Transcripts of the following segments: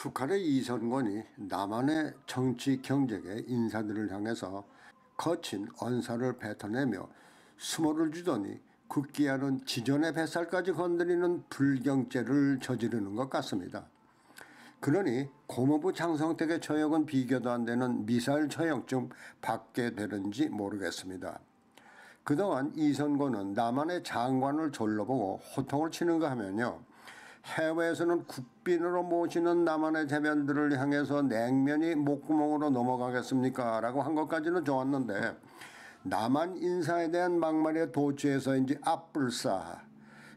북한의 이선권이 남한의 정치 경제계 인사들을 향해서 거친 언사를 뱉어내며 수모를 주더니 극기하는 지존의 뱃살까지 건드리는 불경죄를 저지르는 것 같습니다. 그러니 고모부 장성택의 처형은 비교도 안 되는 미사일 처형쯤 받게 되는지 모르겠습니다. 그동안 이선고는 남한의 장관을 졸라보고 호통을 치는가 하면요. 해외에서는 국빈으로 모시는 남한의 재변들을 향해서 냉면이 목구멍으로 넘어가겠습니까? 라고 한 것까지는 좋았는데 남한 인사에 대한 막말의 도취에서인지 앞불사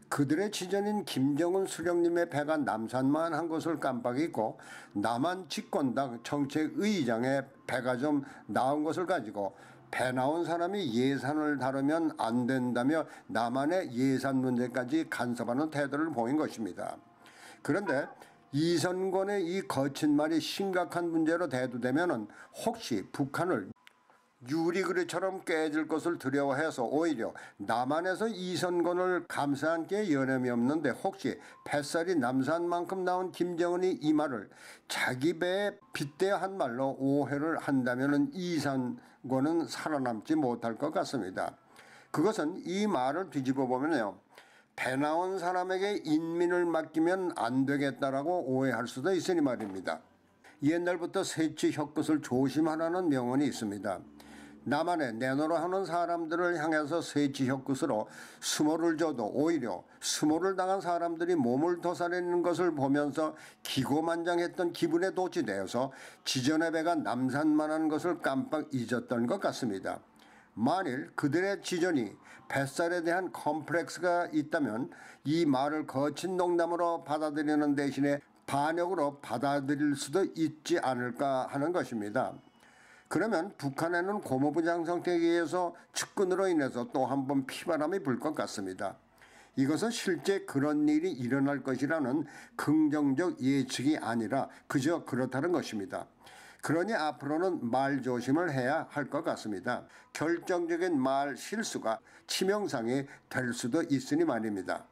그들의 지전인 김정은 수령님의 배가 남산만 한 것을 깜빡이고 남한 집권당 정책의장의 배가 좀 나은 것을 가지고 배 나온 사람이 예산을 다루면 안 된다며 남한의 예산 문제까지 간섭하는 태도를 보인 것입니다. 그런데 이선권의 이 거친 말이 심각한 문제로 대두되면 혹시 북한을 유리그릇처럼 깨질 것을 두려워해서 오히려 남한에서 이선건을 감사한게 여념이 없는데 혹시 뱃살이 남산만큼 나온 김정은이 이 말을 자기 배에 빗대한 말로 오해를 한다면 이선건은 살아남지 못할 것 같습니다. 그것은 이 말을 뒤집어 보면요. 배 나온 사람에게 인민을 맡기면 안 되겠다라고 오해할 수도 있으니 말입니다. 옛날부터 세치 혀끝을 조심하라는 명언이 있습니다. 나만의 내노로 하는 사람들을 향해서 세지혀 끝으로 수모를 줘도 오히려 수모를 당한 사람들이 몸을 도살내는 것을 보면서 기고만장했던 기분에 도취되어서 지전의 배가 남산만한 것을 깜빡 잊었던 것 같습니다. 만일 그들의 지전이 뱃살에 대한 컴플렉스가 있다면 이 말을 거친 농담으로 받아들이는 대신에 반역으로 받아들일 수도 있지 않을까 하는 것입니다. 그러면 북한에는 고모부 장성택에 의해서 측근으로 인해서 또 한 번 피바람이 불 것 같습니다. 이것은 실제 그런 일이 일어날 것이라는 긍정적 예측이 아니라 그저 그렇다는 것입니다. 그러니 앞으로는 말 조심을 해야 할 것 같습니다. 결정적인 말 실수가 치명상이 될 수도 있으니 말입니다.